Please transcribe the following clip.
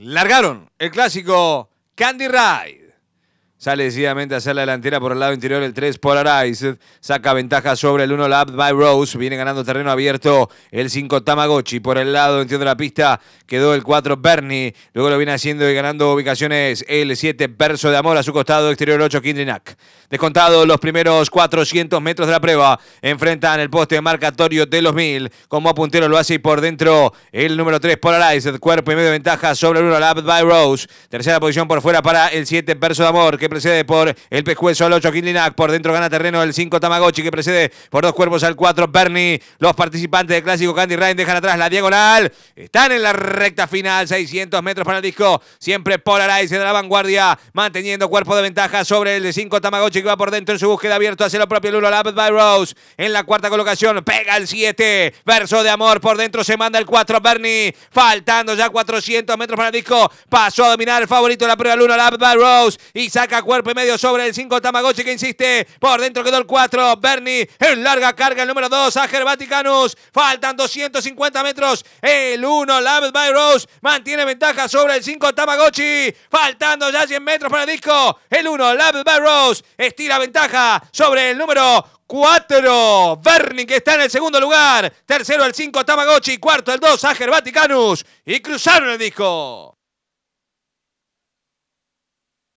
largaron el clásico Candy Ride. Sale decididamente hacer la delantera por el lado interior el 3 Polarized. Saca ventaja sobre el 1 lap by Rose. Viene ganando terreno abierto el 5 Tamagotchi. Por el lado, entiendo la pista, quedó el 4 Bernie. Luego lo viene haciendo y ganando ubicaciones el 7 Verso de Amor. A su costado exterior el 8 Kindrinak. Descontado los primeros 400 metros de la prueba. Enfrentan el poste marcatorio de los 1000. Como puntero lo hace por dentro el número 3 Polarized. Cuerpo y medio ventaja sobre el 1 lap by Rose. Tercera posición por fuera para el 7 Verso de Amor. Que precede por el pescuezo al 8 Kinlinak Por dentro gana terreno el 5 Tamagotchi que precede por dos cuerpos al 4 Bernie. Los participantes de clásico Candy Ryan dejan atrás la diagonal. Están en la recta final. 600 metros para el disco. Siempre Polarize de la vanguardia. Manteniendo cuerpo de ventaja sobre el de 5 Tamagotchi que va por dentro en su búsqueda abierto. hacia lo propio Lulo Lappet by Rose. En la cuarta colocación pega el 7. Verso de amor por dentro se manda el 4 Bernie. Faltando ya 400 metros para el disco. Pasó a dominar el favorito de la prueba Lulo Lappet by Rose. Y saca cuerpo y medio sobre el 5 Tamagotchi que insiste. Por dentro quedó el 4. Bernie en larga carga el número 2. Ager Vaticanus. Faltan 250 metros. El 1. Love by Rose mantiene ventaja sobre el 5 Tamagotchi. Faltando ya 100 metros para el disco. El 1. Love by Rose estira ventaja sobre el número 4. Bernie que está en el segundo lugar. Tercero el 5 Tamagotchi. Cuarto el 2 Ager Vaticanus. Y cruzaron el disco.